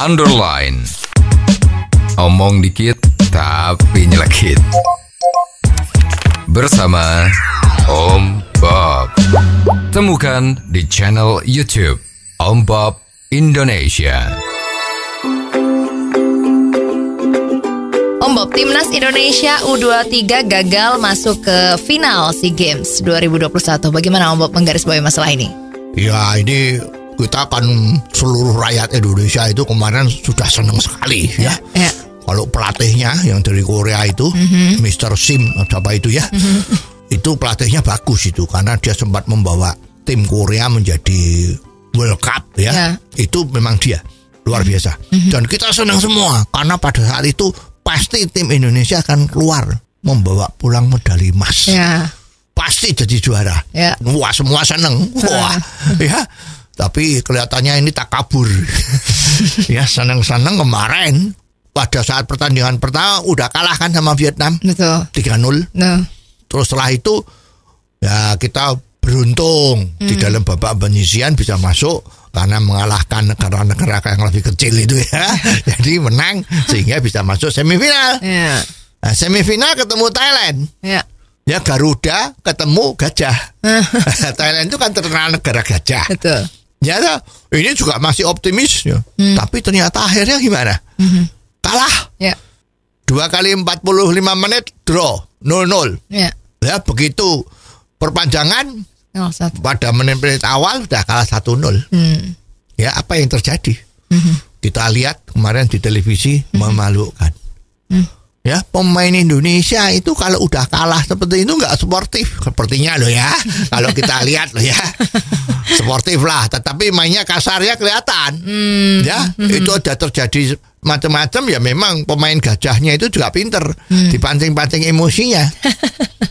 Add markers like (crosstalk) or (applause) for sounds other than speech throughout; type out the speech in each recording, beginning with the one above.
underline. Omong dikit tapi nyelekit. Bersama Om Bob. Temukan di channel YouTube Om Bob Indonesia. Om Bob, Timnas Indonesia U23 gagal masuk ke final SEA Games 2021. Bagaimana Om Bob menggarisbawahi masalah ini? Ya, ini kita kan seluruh rakyat Indonesia itu kemarin sudah senang sekali ya, ya. ya. Kalau pelatihnya yang dari Korea itu, mm-hmm. Mr. Sim apa itu ya, mm-hmm. itu pelatihnya bagus itu karena dia sempat membawa tim Korea menjadi World Cup ya. ya. Itu memang dia luar mhm. biasa. Mm-hmm. Dan kita senang semua karena pada saat itu pasti tim Indonesia akan keluar membawa pulang medali emas. Ya. Pasti jadi juara. Ya. Wah semua seneng. Wah ya tapi kelihatannya ini tak kabur. (laughs) ya seneng-seneng kemarin pada saat pertandingan pertama udah kalah kan sama Vietnam. Betul. 3-0. Nah. Terus setelah itu ya kita beruntung hmm. di dalam babak penyisian bisa masuk karena mengalahkan negara-negara yang lebih kecil itu ya. (laughs) Jadi menang sehingga bisa masuk semifinal. Yeah. Nah, semifinal ketemu Thailand. Yeah. Ya Garuda ketemu gajah. (laughs) Thailand itu kan terkenal negara gajah. Betul ya ini juga masih optimis ya. Hmm. Tapi ternyata akhirnya gimana? Hmm. Kalah. Ya. Dua kali 45 menit draw nol-nol. Ya. ya begitu perpanjangan oh, pada menit-menit awal sudah kalah satu nol. Hmm. Ya apa yang terjadi? Hmm. Kita lihat kemarin di televisi hmm. memalukan. Hmm. Ya, pemain Indonesia itu kalau udah kalah seperti itu nggak sportif sepertinya loh ya. (laughs) kalau kita lihat loh ya sportif lah, tetapi mainnya kasarnya kelihatan. Hmm. Ya, hmm. itu ada terjadi macam-macam ya memang pemain gajahnya itu juga pinter hmm. dipancing-pancing emosinya (laughs)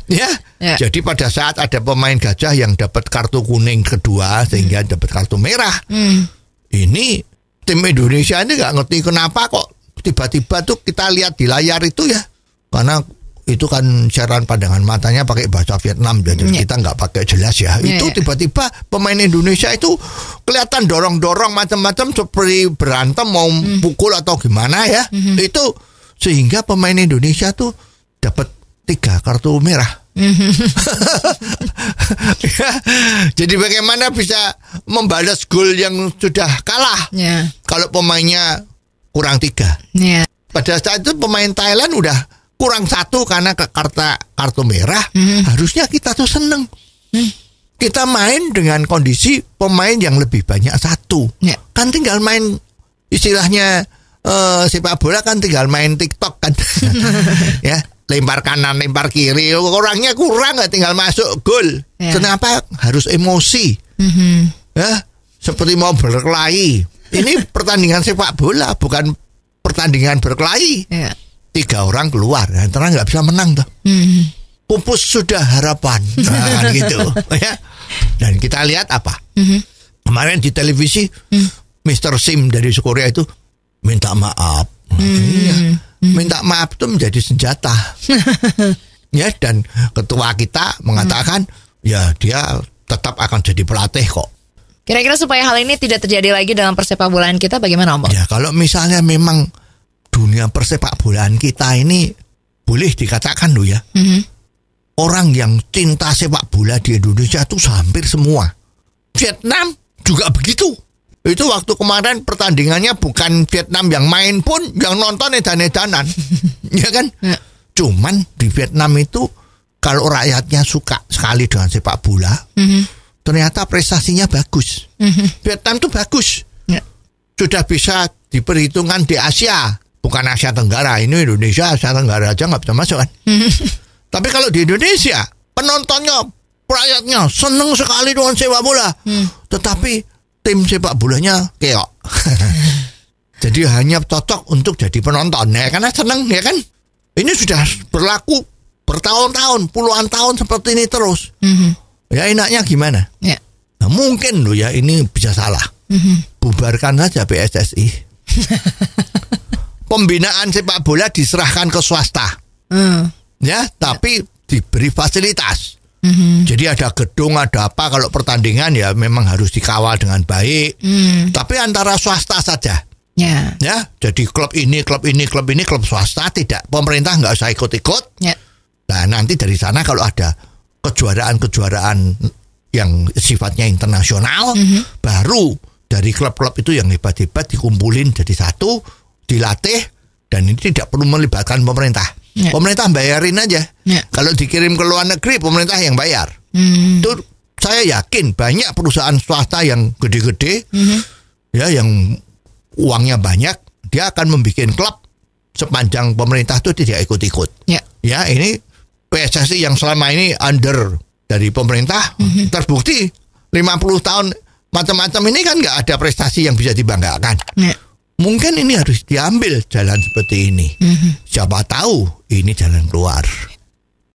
ya? ya jadi pada saat ada pemain gajah yang dapat kartu kuning kedua sehingga hmm. dapat kartu merah hmm. ini tim Indonesia ini nggak ngerti kenapa kok tiba-tiba tuh kita lihat di layar itu ya karena itu kan cairan pandangan matanya pakai bahasa Vietnam jadi yeah. kita nggak pakai jelas ya yeah. itu iya. tiba-tiba pemain Indonesia itu kelihatan dorong-dorong macam-macam seperti berantem mau mm. pukul atau gimana ya mm-hmm. itu sehingga pemain Indonesia tuh dapat tiga kartu merah hmm. (laughs) ya, jadi bagaimana bisa membalas gol yang sudah kalah yeah. kalau pemainnya kurang tiga yeah. pada saat itu pemain Thailand udah kurang satu karena ke kartu kartu merah hmm. harusnya kita tuh seneng hmm. kita main dengan kondisi pemain yang lebih banyak satu yeah. kan tinggal main istilahnya uh, sepak bola kan tinggal main TikTok kan (laughs) ya lempar kanan lempar kiri orangnya kurang nggak tinggal masuk gol ya. kenapa harus emosi mm-hmm. ya seperti mau berkelahi ini pertandingan sepak bola bukan pertandingan berkelahi ya tiga orang keluar dan nah, terang nggak bisa menang tuh hmm. pupus sudah harapan (laughs) nah, kan gitu ya dan kita lihat apa hmm. kemarin di televisi hmm. Sim dari Korea itu minta maaf nah, hmm. ya. minta maaf itu menjadi senjata (laughs) ya dan ketua kita mengatakan hmm. ya dia tetap akan jadi pelatih kok kira-kira supaya hal ini tidak terjadi lagi dalam persepak bolaan kita bagaimana om ya kalau misalnya memang dunia persepak bolaan kita ini boleh dikatakan loh ya. Mm -hmm. Orang yang cinta sepak bola di Indonesia itu hampir semua. Vietnam juga begitu. Itu waktu kemarin pertandingannya bukan Vietnam yang main pun yang nonton edan-edanan. (laughs) ya kan? Ya. Cuman di Vietnam itu kalau rakyatnya suka sekali dengan sepak bola, mm -hmm. ternyata prestasinya bagus. Mm -hmm. Vietnam tuh bagus. Ya. Sudah bisa diperhitungkan di Asia bukan Asia Tenggara ini Indonesia Asia Tenggara aja nggak bisa masuk kan (laughs) tapi kalau di Indonesia penontonnya rakyatnya seneng sekali dengan sepak bola hmm. tetapi tim sepak bolanya keok (laughs) jadi hanya cocok untuk jadi penonton ya karena seneng ya kan ini sudah berlaku bertahun-tahun puluhan tahun seperti ini terus hmm. ya enaknya gimana ya. Nah, mungkin loh ya ini bisa salah hmm. bubarkan saja PSSI (laughs) pembinaan sepak bola diserahkan ke swasta. Hmm. Ya, tapi diberi fasilitas. Mm-hmm. Jadi ada gedung, ada apa kalau pertandingan ya memang harus dikawal dengan baik. Mm. Tapi antara swasta saja. Yeah. Ya, jadi klub ini, klub ini, klub ini, klub swasta tidak pemerintah nggak usah ikut-ikut. Yeah. Nah nanti dari sana kalau ada kejuaraan-kejuaraan yang sifatnya internasional, mm-hmm. baru dari klub-klub itu yang hebat-hebat dikumpulin jadi satu dilatih dan ini tidak perlu melibatkan pemerintah. Ya. Pemerintah bayarin aja. Ya. Kalau dikirim ke luar negeri pemerintah yang bayar. Hmm. Itu saya yakin banyak perusahaan swasta yang gede-gede hmm. ya yang uangnya banyak dia akan membuat klub sepanjang pemerintah itu tidak ikut-ikut. Ya. ya ini PSSI yang selama ini under dari pemerintah hmm. terbukti 50 tahun macam-macam ini kan nggak ada prestasi yang bisa dibanggakan. Ya mungkin ini harus diambil jalan seperti ini. Mm-hmm. Siapa tahu ini jalan keluar.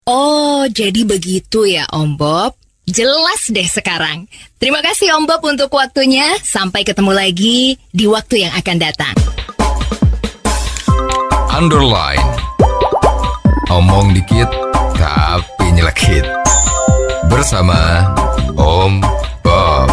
Oh, jadi begitu ya Om Bob. Jelas deh sekarang. Terima kasih Om Bob untuk waktunya. Sampai ketemu lagi di waktu yang akan datang. Underline. Omong dikit, tapi nyelekit. Bersama Om Bob.